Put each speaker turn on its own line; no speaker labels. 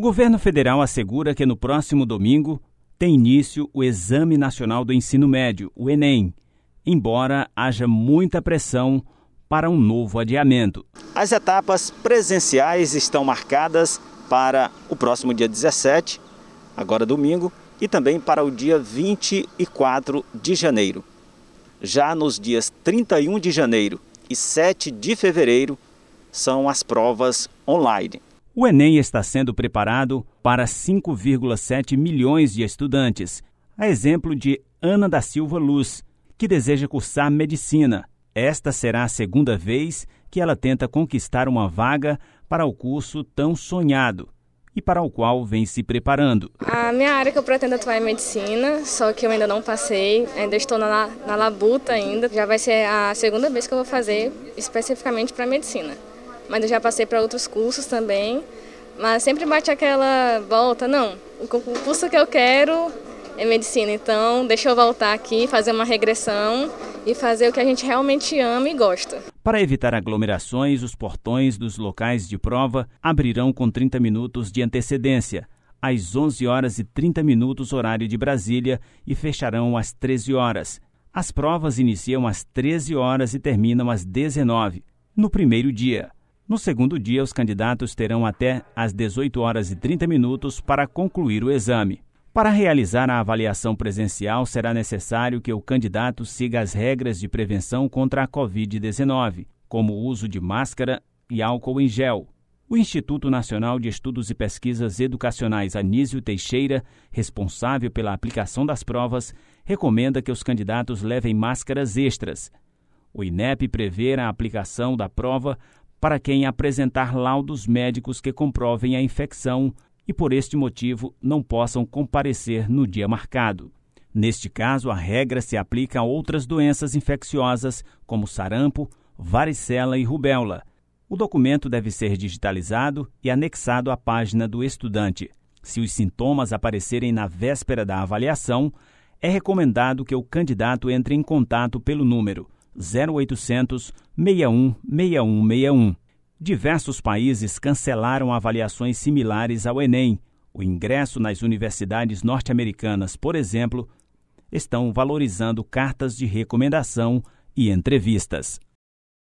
O governo federal assegura que no próximo domingo tem início o Exame Nacional do Ensino Médio, o Enem, embora haja muita pressão para um novo adiamento. As etapas presenciais estão marcadas para o próximo dia 17, agora domingo, e também para o dia 24 de janeiro. Já nos dias 31 de janeiro e 7 de fevereiro são as provas online. O Enem está sendo preparado para 5,7 milhões de estudantes, a exemplo de Ana da Silva Luz, que deseja cursar medicina. Esta será a segunda vez que ela tenta conquistar uma vaga para o curso tão sonhado e para o qual vem se preparando.
A minha área que eu pretendo atuar é medicina, só que eu ainda não passei, ainda estou na, na labuta ainda. Já vai ser a segunda vez que eu vou fazer especificamente para medicina mas eu já passei para outros cursos também. Mas sempre bate aquela volta, não, o curso que eu quero é medicina, então deixa eu voltar aqui, fazer uma regressão e fazer o que a gente realmente ama e gosta. Para
evitar aglomerações, os portões dos locais de prova abrirão com 30 minutos de antecedência, às 11 horas e 30 minutos horário de Brasília e fecharão às 13 horas. As provas iniciam às 13 horas e terminam às 19, no primeiro dia. No segundo dia, os candidatos terão até às 18 horas e 30 minutos para concluir o exame. Para realizar a avaliação presencial, será necessário que o candidato siga as regras de prevenção contra a Covid-19, como o uso de máscara e álcool em gel. O Instituto Nacional de Estudos e Pesquisas Educacionais Anísio Teixeira, responsável pela aplicação das provas, recomenda que os candidatos levem máscaras extras. O INEP prevê a aplicação da prova para quem apresentar laudos médicos que comprovem a infecção e, por este motivo, não possam comparecer no dia marcado. Neste caso, a regra se aplica a outras doenças infecciosas, como sarampo, varicela e rubéola. O documento deve ser digitalizado e anexado à página do estudante. Se os sintomas aparecerem na véspera da avaliação, é recomendado que o candidato entre em contato pelo número 0800 61 6161. Diversos países cancelaram avaliações similares ao Enem. O ingresso nas universidades norte-americanas, por exemplo, estão valorizando cartas de recomendação e entrevistas.